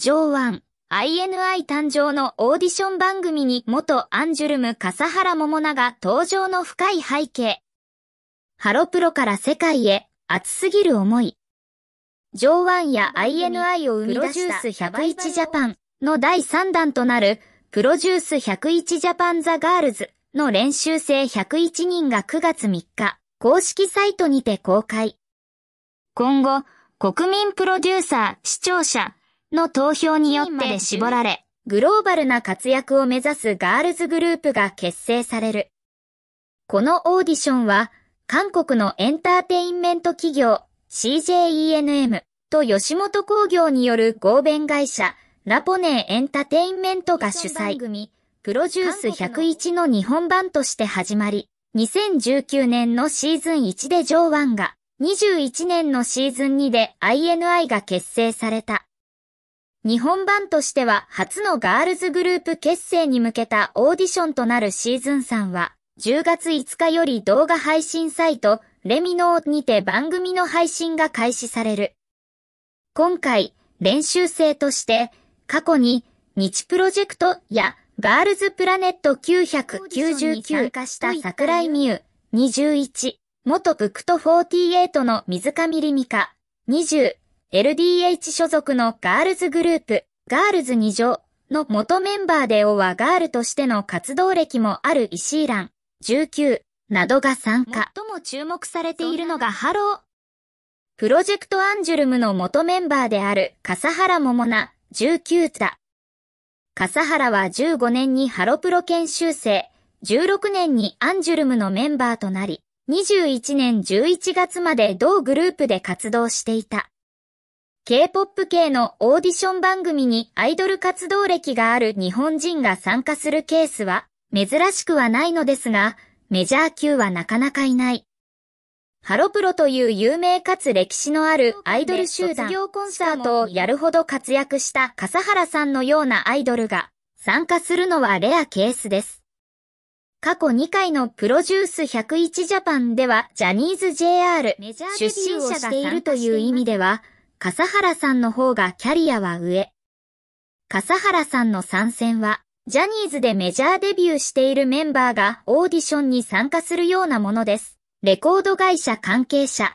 上腕 INI 誕生のオーディション番組に元アンジュルム笠原桃奈が登場の深い背景。ハロプロから世界へ熱すぎる思い。上腕や INI を生み出したプロデュース101ジャパンの第3弾となるプロデュース101ジャパンザガールズの練習生101人が9月3日公式サイトにて公開。今後、国民プロデューサー、視聴者、の投票によって絞られ、グローバルな活躍を目指すガールズグループが結成される。このオーディションは、韓国のエンターテインメント企業 CJENM と吉本工業による合弁会社ラポネーエンタテインメントが主催組プロデュース101の日本版として始まり、2019年のシーズン1で上腕が、21年のシーズン2で INI が結成された。日本版としては初のガールズグループ結成に向けたオーディションとなるシーズン3は、10月5日より動画配信サイト、レミノーにて番組の配信が開始される。今回、練習生として、過去に、日プロジェクトや、ガールズプラネット999参加した桜井美優21、元ブクト48の水上リミカ20、LDH 所属のガールズグループ、ガールズ2乗の元メンバーでオはガールとしての活動歴もある石井蘭、19などが参加。最も注目されているのがハロー。プロジェクトアンジュルムの元メンバーである笠原桃奈、19だ。笠原は15年にハロプロ研修生、16年にアンジュルムのメンバーとなり、21年11月まで同グループで活動していた。K-POP 系のオーディション番組にアイドル活動歴がある日本人が参加するケースは珍しくはないのですが、メジャー級はなかなかいない。ハロプロという有名かつ歴史のあるアイドル集団、卒業コンサートをやるほど活躍した笠原さんのようなアイドルが参加するのはレアケースです。過去2回のプロデュース101ジャパンではジャニーズ JR 出身者がいるという意味では、笠原さんの方がキャリアは上。笠原さんの参戦は、ジャニーズでメジャーデビューしているメンバーがオーディションに参加するようなものです。レコード会社関係者、